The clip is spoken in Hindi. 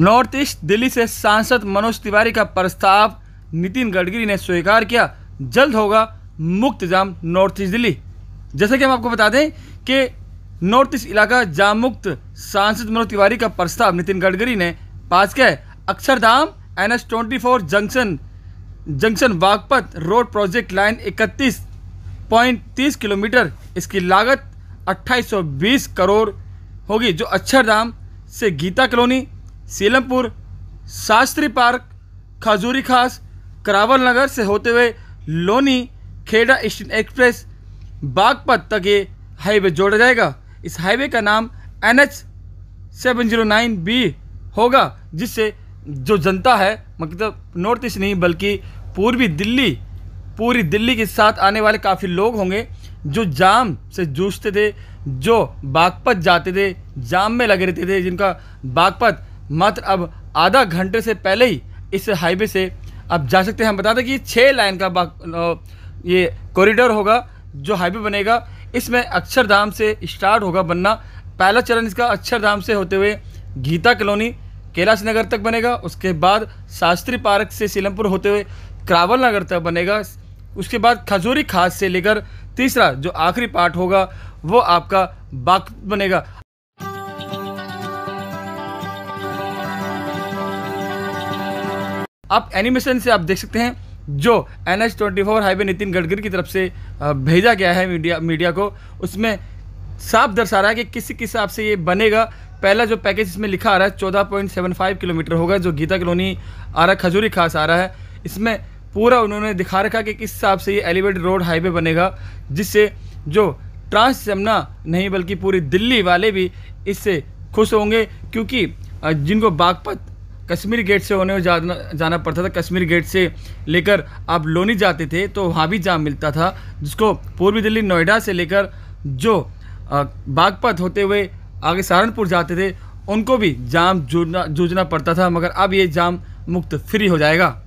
नॉर्थ ईस्ट दिल्ली से सांसद मनोज तिवारी का प्रस्ताव नितिन गडकरी ने स्वीकार किया जल्द होगा मुक्त जाम नॉर्थ ईस्ट दिल्ली जैसा कि हम आपको बता दें कि नॉर्थ ईस्ट इलाका जाम मुक्त सांसद मनोज तिवारी का प्रस्ताव नितिन गडकरी ने पास किया है Akshardham N S twenty four junction junction Baghpat road project line इकतीस पॉइंट तीस किलोमीटर इसकी लागत अट्ठाईस सौ बीस करोड़ होगी जो अक्षरधाम से गीता कॉलोनी सीलमपुर शास्त्री पार्क खजूरी खास करावल नगर से होते हुए लोनी खेड़ा स्टेशन एक्सप्रेस बागपत तक ये हाईवे जोड़ा जाएगा इस हाईवे का नाम N H seven zero nine B होगा जिससे जो जनता है मतलब नॉर्थ ईस्ट नहीं बल्कि पूर्वी दिल्ली पूरी दिल्ली के साथ आने वाले काफ़ी लोग होंगे जो जाम से जूझते थे जो बागपत जाते थे जाम में लगे रहते थे जिनका बागपत मात्र अब आधा घंटे से पहले ही इस हाईवे से आप जा सकते हैं हम बता दें कि छः लाइन का ये कॉरिडोर होगा जो हाईवे बनेगा इसमें अक्षरधाम से स्टार्ट होगा बनना पहला चरण इसका अक्षरधाम से होते हुए गीता कॉलोनी कैलाश नगर तक बनेगा उसके बाद शास्त्री पार्क से सीलमपुर होते हुए क्रावल नगर तक बनेगा उसके बाद खजूरी खास से लेकर तीसरा जो आखिरी पार्ट होगा वो आपका बाग बनेगा आप एनिमेशन से आप देख सकते हैं जो N H twenty four highway Nitin Gadkari की तरफ से भेजा गया है मीडिया मीडिया को उसमें साफ दर्शा रहा है कि किस हिसाब से ये बनेगा पहला जो पैकेज इसमें लिखा आ रहा है चौदह पॉइंट सेवन फाइव किलोमीटर होगा जो गीता कॉलोनी आ रहा खजूरी खास आ रहा है इसमें पूरा उन्होंने दिखा रखा कि किस हिसाब से ये एलिवेटेड रोड हाईवे बनेगा जिससे जो ट्रांस यमुना नहीं बल्कि पूरी दिल्ली वाले भी इससे खुश होंगे क्योंकि जिनको बागपत कश्मीर गेट से होने जाना जाना पड़ता था कश्मीर गेट से लेकर आप लोनी जाते थे तो वहाँ भी जाम मिलता था जिसको पूर्वी दिल्ली नोएडा से लेकर जो बागपत होते हुए आगे सहारनपुर जाते थे उनको भी जाम जूझना जूझना पड़ता था मगर अब ये जाम मुक्त फ्री हो जाएगा